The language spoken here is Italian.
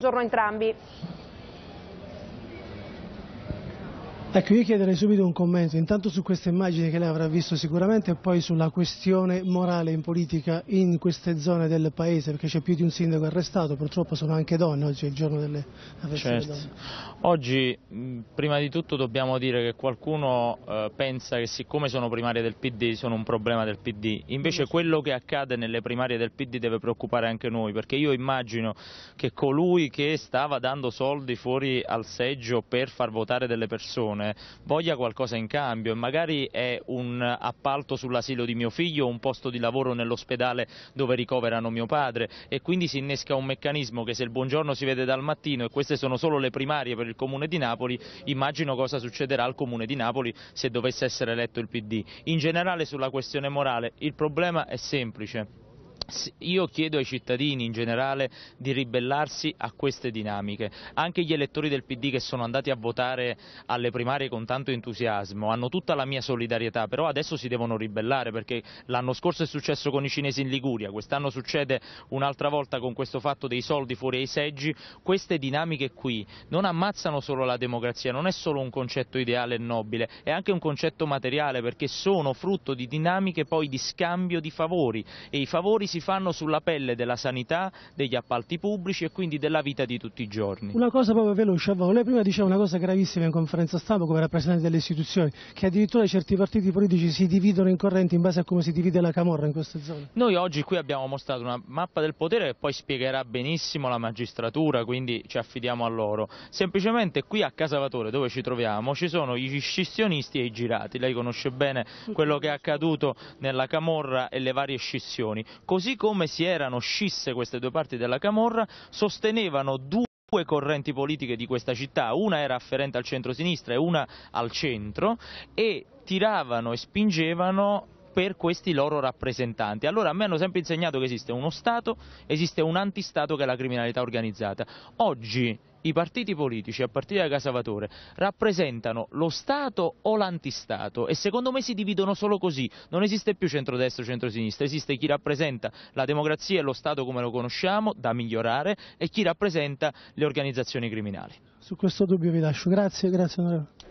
Buongiorno a entrambi. Ecco, io chiederei subito un commento, intanto su queste immagini che lei avrà visto sicuramente e poi sulla questione morale in politica in queste zone del paese, perché c'è più di un sindaco arrestato, purtroppo sono anche donne, oggi è il giorno delle certo. donne. Oggi prima di tutto dobbiamo dire che qualcuno eh, pensa che siccome sono primarie del PD sono un problema del PD, invece quello che accade nelle primarie del PD deve preoccupare anche noi, perché io immagino che colui che stava dando soldi fuori al seggio per far votare delle persone persone, voglia qualcosa in cambio e magari è un appalto sull'asilo di mio figlio, o un posto di lavoro nell'ospedale dove ricoverano mio padre e quindi si innesca un meccanismo che se il buongiorno si vede dal mattino e queste sono solo le primarie per il Comune di Napoli, immagino cosa succederà al Comune di Napoli se dovesse essere eletto il PD. In generale sulla questione morale il problema è semplice. Io chiedo ai cittadini in generale di ribellarsi a queste dinamiche. Anche gli elettori del PD che sono andati a votare alle primarie con tanto entusiasmo hanno tutta la mia solidarietà, però adesso si devono ribellare perché l'anno scorso è successo con i cinesi in Liguria, quest'anno succede un'altra volta con questo fatto dei soldi fuori ai seggi. Queste dinamiche qui non ammazzano solo la democrazia, non è solo un concetto ideale e nobile, è anche un concetto materiale perché sono frutto di dinamiche poi di scambio di favori e i favori si si fanno sulla pelle della sanità, degli appalti pubblici e quindi della vita di tutti i giorni. Una cosa proprio veloce, lei prima diceva una cosa gravissima in conferenza stampa come rappresentante delle istituzioni, che addirittura certi partiti politici si dividono in correnti in base a come si divide la camorra in queste zone. Noi oggi qui abbiamo mostrato una mappa del potere che poi spiegherà benissimo la magistratura, quindi ci affidiamo a loro. Semplicemente qui a Casavatore, dove ci troviamo, ci sono gli scissionisti e i girati. Lei conosce bene quello che è accaduto nella camorra e le varie scissioni. Così così come si erano scisse queste due parti della Camorra, sostenevano due due correnti politiche di questa città, una era afferente al centro-sinistra e una al centro, e tiravano e spingevano per questi loro rappresentanti. Allora a me hanno sempre insegnato che esiste uno Stato, esiste un antistato che è la criminalità organizzata. Oggi i partiti politici, a partire da Casavatore, rappresentano lo Stato o l'antistato e secondo me si dividono solo così. Non esiste più centrodestra o centrosinistra, esiste chi rappresenta la democrazia e lo Stato come lo conosciamo, da migliorare, e chi rappresenta le organizzazioni criminali. Su questo dubbio vi lascio. Grazie, grazie onorevole.